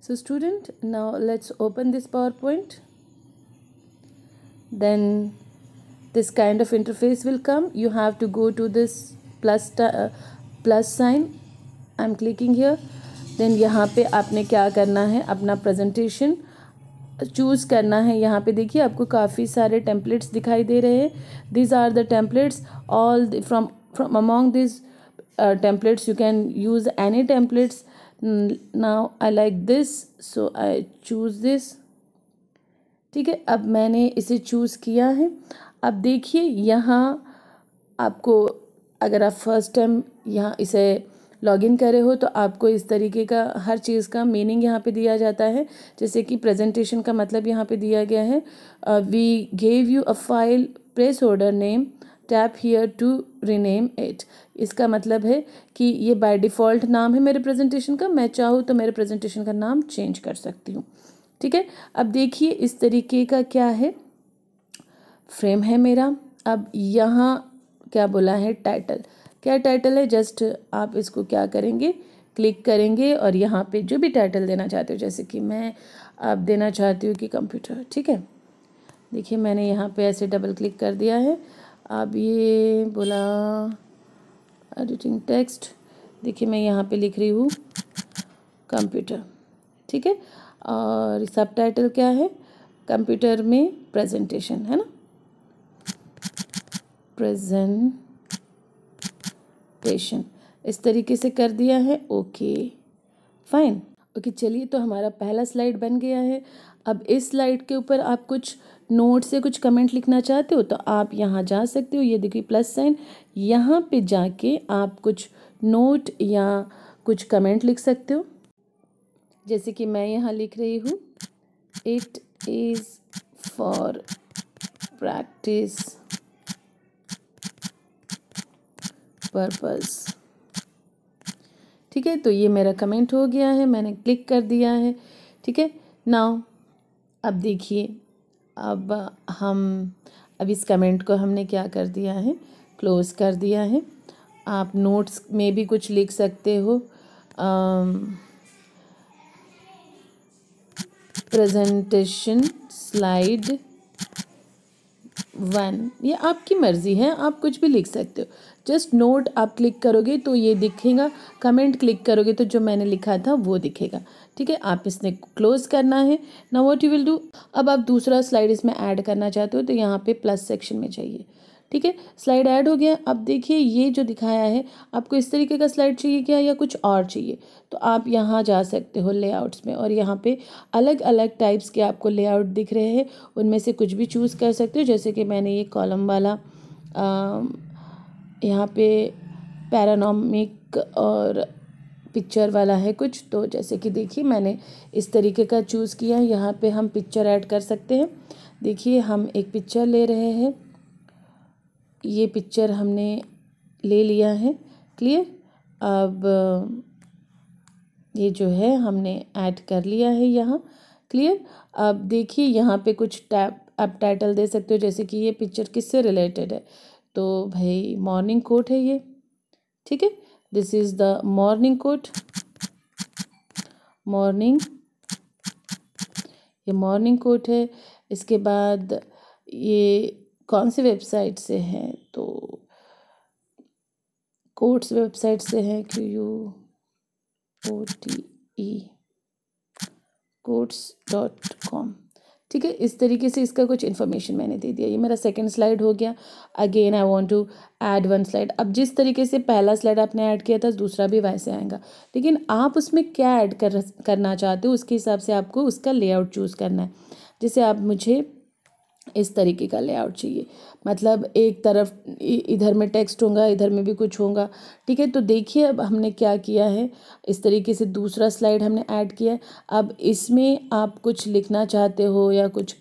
so student now let's open this PowerPoint then this kind of interface will come you have to go to this plus uh, plus sign I'm clicking here then यहाँ पे आपने क्या करना है अपना presentation choose करना है यहाँ पे देखिए आपको काफ़ी सारे टेम्पलेट्स दिखाई दे रहे हैं these are the templates all from from among these templates you can use any templates now I like this so I choose this ठीक है अब मैंने इसे चूज़ किया है अब देखिए यहाँ आपको अगर आप फर्स्ट टाइम यहाँ इसे लॉग इन करे हो तो आपको इस तरीके का हर चीज़ का मीनिंग यहाँ पे दिया जाता है जैसे कि प्रेजेंटेशन का मतलब यहाँ पे दिया गया है we gave you a file press order name tap here to rename it इसका मतलब है कि ये बाय डिफ़ॉल्ट नाम है मेरे प्रेजेंटेशन का मैं चाहूँ तो मेरे प्रेजेंटेशन का नाम चेंज कर सकती हूँ ठीक है अब देखिए इस तरीके का क्या है फ्रेम है मेरा अब यहाँ क्या बोला है टाइटल क्या टाइटल है जस्ट आप इसको क्या करेंगे क्लिक करेंगे और यहाँ पे जो भी टाइटल देना चाहते हो जैसे कि मैं आप देना चाहती हूँ कि कंप्यूटर ठीक है देखिए मैंने यहाँ पे ऐसे डबल क्लिक कर दिया है अब ये बोला एडिटिंग टेक्स्ट देखिए मैं यहाँ पे लिख रही हूँ कंप्यूटर ठीक है और सब टाइटल क्या है कंप्यूटर में प्रेजेंटेशन है ना प्रेजेंटेशन इस तरीके से कर दिया है ओके फाइन ओके चलिए तो हमारा पहला स्लाइड बन गया है अब इस स्लाइड के ऊपर आप कुछ नोट से कुछ कमेंट लिखना चाहते हो तो आप यहाँ जा सकते हो ये देखिए प्लस साइन यहाँ पे जाके आप कुछ नोट या कुछ कमेंट लिख सकते हो जैसे कि मैं यहाँ लिख रही हूँ it is for practice purpose ठीक है तो ये मेरा कमेंट हो गया है मैंने क्लिक कर दिया है ठीक है नाउ अब देखिए अब हम अब इस कमेंट को हमने क्या कर दिया है क्लोज़ कर दिया है आप नोट्स में भी कुछ लिख सकते हो प्रेजेंटेशन स्लाइड वन ये आपकी मर्ज़ी है आप कुछ भी लिख सकते हो जस्ट नोट आप क्लिक करोगे तो ये दिखेगा कमेंट क्लिक करोगे तो जो मैंने लिखा था वो दिखेगा ठीक है आप इसने क्लोज करना है ना वॉट यू विल डू अब आप दूसरा स्लाइड इसमें ऐड करना चाहते हो तो यहाँ पे प्लस सेक्शन में चाहिए ठीक है स्लाइड ऐड हो गया अब देखिए ये जो दिखाया है आपको इस तरीके का स्लाइड चाहिए क्या या कुछ और चाहिए तो आप यहाँ जा सकते हो लेआउट्स में और यहाँ पे अलग अलग टाइप्स के आपको लेआउट दिख रहे हैं उनमें से कुछ भी चूज़ कर सकते हो जैसे कि मैंने ये कॉलम वाला यहाँ पे पैरानिक और पिक्चर वाला है कुछ तो जैसे कि देखिए मैंने इस तरीके का चूज़ किया यहाँ पे हम पिक्चर ऐड कर सकते हैं देखिए हम एक पिक्चर ले रहे हैं ये पिक्चर हमने ले लिया है क्लियर अब ये जो है हमने ऐड कर लिया है यहाँ क्लियर अब देखिए यहाँ पे कुछ टैप आप टाइटल दे सकते हो जैसे कि ये पिक्चर किससे रिलेटेड है तो भाई मॉर्निंग कोट है ये ठीक है this is the morning quote morning ये मॉर्निंग कोट है इसके बाद ये कौन सी वेबसाइट से हैं तो कोर्ट्स वेबसाइट से हैं Q U O T E quotes dot com ठीक है इस तरीके से इसका कुछ इन्फॉर्मेशन मैंने दे दिया ये मेरा सेकंड स्लाइड हो गया again I want to add one slide अब जिस तरीके से पहला स्लाइड आपने ऐड किया था दूसरा भी वैसे आएगा लेकिन आप उसमें क्या ऐड कर करना चाहते हो उसके हिसाब से आपको उसका लेआउट चूज़ करना है जैसे आप मुझे इस तरीके का लेआउट चाहिए मतलब एक तरफ इधर में टेक्स्ट होगा इधर में भी कुछ होगा ठीक है तो देखिए अब हमने क्या किया है इस तरीके से दूसरा स्लाइड हमने ऐड किया है अब इसमें आप कुछ लिखना चाहते हो या कुछ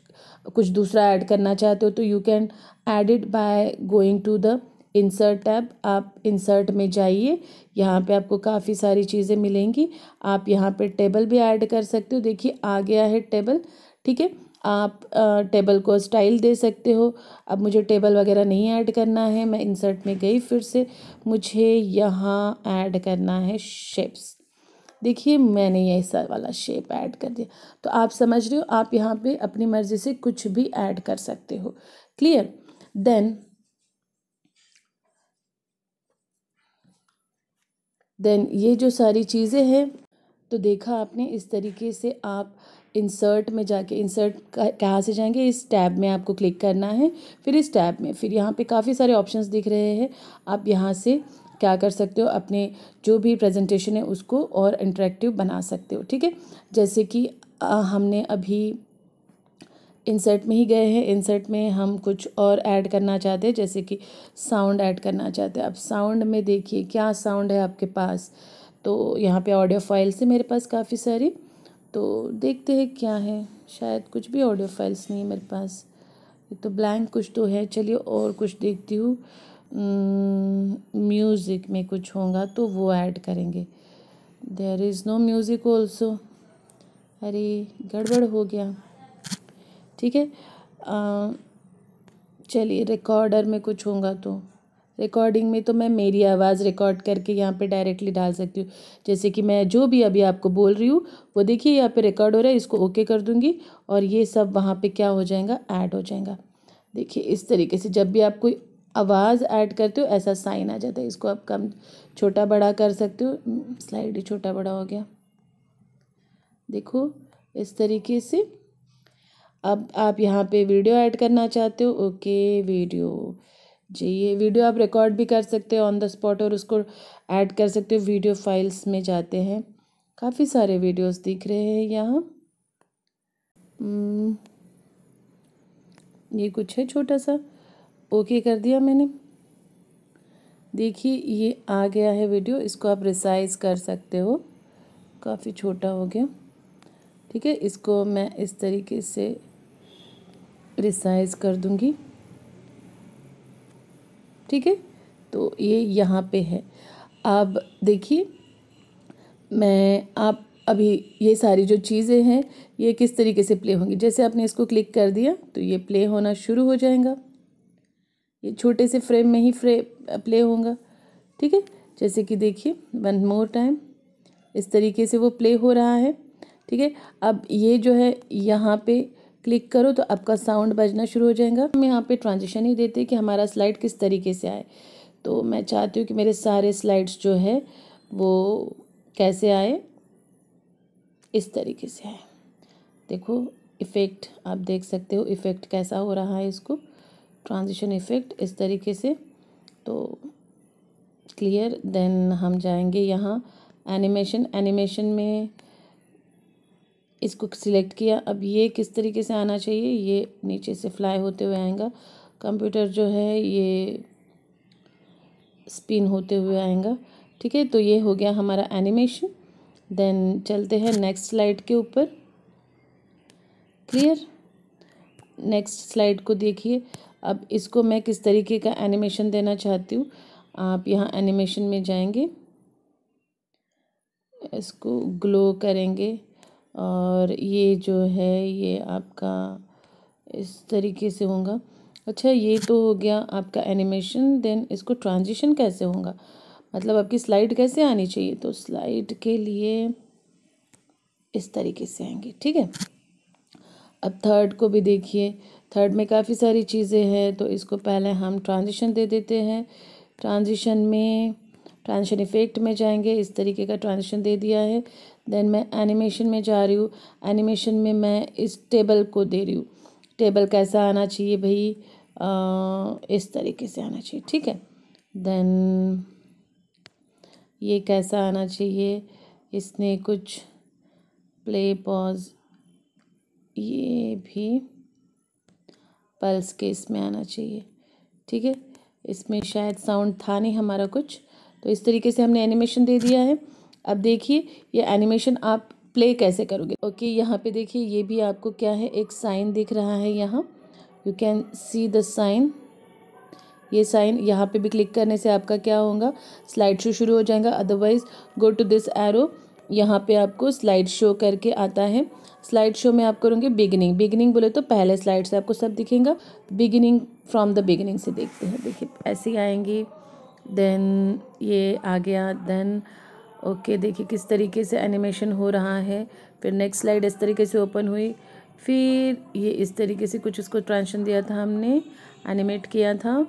कुछ दूसरा ऐड करना चाहते हो तो you can add it by going to the insert tab आप इंसर्ट में जाइए यहाँ पे आपको काफ़ी सारी चीज़ें मिलेंगी आप यहाँ पे टेबल भी ऐड कर सकते हो देखिए आ गया है टेबल ठीक है आप टेबल को स्टाइल दे सकते हो अब मुझे टेबल वगैरह नहीं ऐड करना है मैं इंसर्ट में गई फिर से मुझे यहाँ ऐड करना है शेप्स देखिए मैंने ये सर वाला शेप ऐड कर दिया तो आप समझ रहे हो आप यहाँ पे अपनी मर्ज़ी से कुछ भी ऐड कर सकते हो क्लियर देन देन ये जो सारी चीज़ें हैं तो देखा आपने इस तरीके से आप इंसर्ट में जाके इंसर्ट कहाँ से जाएंगे इस टैब में आपको क्लिक करना है फिर इस टैब में फिर यहाँ पे काफ़ी सारे ऑप्शंस दिख रहे हैं आप यहाँ से क्या कर सकते हो अपने जो भी प्रेजेंटेशन है उसको और इंटरेक्टिव बना सकते हो ठीक है जैसे कि हमने अभी इंसर्ट में ही गए हैं इंसर्ट में हम कुछ और ऐड करना चाहते हैं जैसे कि साउंड ऐड करना चाहते हैं अब साउंड में देखिए क्या साउंड है आपके पास तो यहाँ पे ऑडियो फाइल्स है मेरे पास काफ़ी सारी तो देखते हैं क्या है शायद कुछ भी ऑडियो फाइल्स नहीं है मेरे पास तो ब्लैंक कुछ तो है चलिए और कुछ देखती हूँ म्यूज़िक hmm, में कुछ होगा तो वो ऐड करेंगे there is no music also अरे गड़बड़ हो गया ठीक है uh, चलिए रिकॉर्डर में कुछ होगा तो रिकॉर्डिंग में तो मैं मेरी आवाज़ रिकॉर्ड करके यहाँ पे डायरेक्टली डाल सकती हूँ जैसे कि मैं जो भी अभी आपको बोल रही हूँ वो देखिए यहाँ पे रिकॉर्ड हो रहा है इसको ओके कर दूँगी और ये सब वहाँ पे क्या हो जाएगा ऐड हो जाएगा देखिए इस तरीके से जब भी आप कोई आवाज़ ऐड करते हो ऐसा साइन आ जाता है इसको आप कम छोटा बड़ा कर सकते हो स्लाइड हम्म, ही छोटा बड़ा हो गया देखो इस तरीके से अब आप यहाँ पर वीडियो ऐड करना चाहते हो ओके वीडियो जी ये वीडियो आप रिकॉर्ड भी कर सकते हो ऑन द स्पॉट और उसको ऐड कर सकते हो वीडियो फाइल्स में जाते हैं काफ़ी सारे वीडियोस दिख रहे हैं यहाँ hmm, ये कुछ है छोटा सा ओके कर दिया मैंने देखिए ये आ गया है वीडियो इसको आप रिसाइज कर सकते हो काफ़ी छोटा हो गया ठीक है इसको मैं इस तरीके से रिसाइज कर दूँगी ठीक है तो ये यहाँ पे है अब देखिए मैं आप अभी ये सारी जो चीज़ें हैं ये किस तरीके से प्ले होंगी जैसे आपने इसको क्लिक कर दिया तो ये प्ले होना शुरू हो जाएगा ये छोटे से फ्रेम में ही फ्रे प्ले होगा ठीक है जैसे कि देखिए वन मोर टाइम इस तरीके से वो प्ले हो रहा है ठीक है अब ये जो है यहाँ पे क्लिक करो तो आपका साउंड बजना शुरू हो जाएगा हम यहाँ पे ट्रांजिशन ही देते कि हमारा स्लाइड किस तरीके से आए तो मैं चाहती हूँ कि मेरे सारे स्लाइड्स जो है वो कैसे आए इस तरीके से आए देखो इफ़ेक्ट आप देख सकते हो इफ़ेक्ट कैसा हो रहा है इसको ट्रांजिशन इफ़ेक्ट इस तरीके से तो क्लियर देन हम जाएंगे यहाँ एनिमेशन एनिमेशन में इसको सिलेक्ट किया अब ये किस तरीके से आना चाहिए ये नीचे से फ्लाई होते हुए आएगा कंप्यूटर जो है ये स्पिन होते हुए आएगा ठीक है तो ये हो गया हमारा एनिमेशन देन चलते हैं नेक्स्ट स्लाइड के ऊपर क्लियर नेक्स्ट स्लाइड को देखिए अब इसको मैं किस तरीके का एनिमेशन देना चाहती हूँ आप यहाँ एनिमेशन में जाएंगे इसको ग्लो करेंगे और ये जो है ये आपका इस तरीके से होगा अच्छा ये तो हो गया आपका एनिमेशन देन इसको ट्रांजिशन कैसे होगा मतलब आपकी स्लाइड कैसे आनी चाहिए तो स्लाइड के लिए इस तरीके से आएंगे ठीक है अब थर्ड को भी देखिए थर्ड में काफ़ी सारी चीज़ें हैं तो इसको पहले हम ट्रांजिशन दे देते हैं ट्रांजिशन में ट्रांजिशन इफेक्ट में जाएंगे इस तरीके का ट्रांजिशन दे दिया है देन मैं एनिमेशन में जा रही हूँ एनिमेशन में मैं इस टेबल को दे रही हूँ टेबल कैसा आना चाहिए भाई इस तरीके से आना चाहिए ठीक है देन ये कैसा आना चाहिए इसने कुछ प्ले पॉज ये भी पल्स के इसमें आना चाहिए ठीक है इसमें शायद साउंड था नहीं हमारा कुछ तो इस तरीके से हमने एनिमेशन दे दिया है अब देखिए ये एनिमेशन आप प्ले कैसे करोगे ओके यहाँ पे देखिए ये भी आपको क्या है एक साइन दिख रहा है यहाँ you can see the sign ये साइन यहाँ पे भी क्लिक करने से आपका क्या होगा स्लाइड शो शुरू हो जाएगा otherwise go to this arrow यहाँ पे आपको स्लाइड शो करके आता है स्लाइड शो में आप करोगे बिगिनिंग बिगिनिंग बोले तो पहले स्लाइड से आपको सब दिखेगा बिगिनिंग फ्रॉम द बिगिनिंग से देखते हैं देखिए ऐसे ही आएंगी देन ये आ गया देन ओके देखिए किस तरीके से एनिमेशन हो रहा है फिर नेक्स्ट स्लाइड इस तरीके से ओपन हुई फिर ये इस तरीके से कुछ उसको ट्रांशन दिया था हमने एनिमेट किया था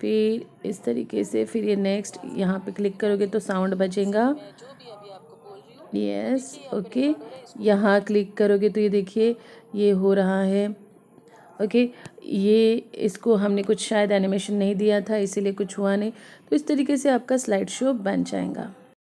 फिर इस तरीके से फिर ये नेक्स्ट यहाँ पे क्लिक करोगे तो साउंड बजेगा यस ओके यहाँ क्लिक करोगे तो ये देखिए ये हो रहा है ओके ये इसको हमने कुछ शायद एनिमेशन नहीं दिया था इसीलिए कुछ हुआ नहीं तो इस तरीके से आपका स्लाइड शो बन जाएगा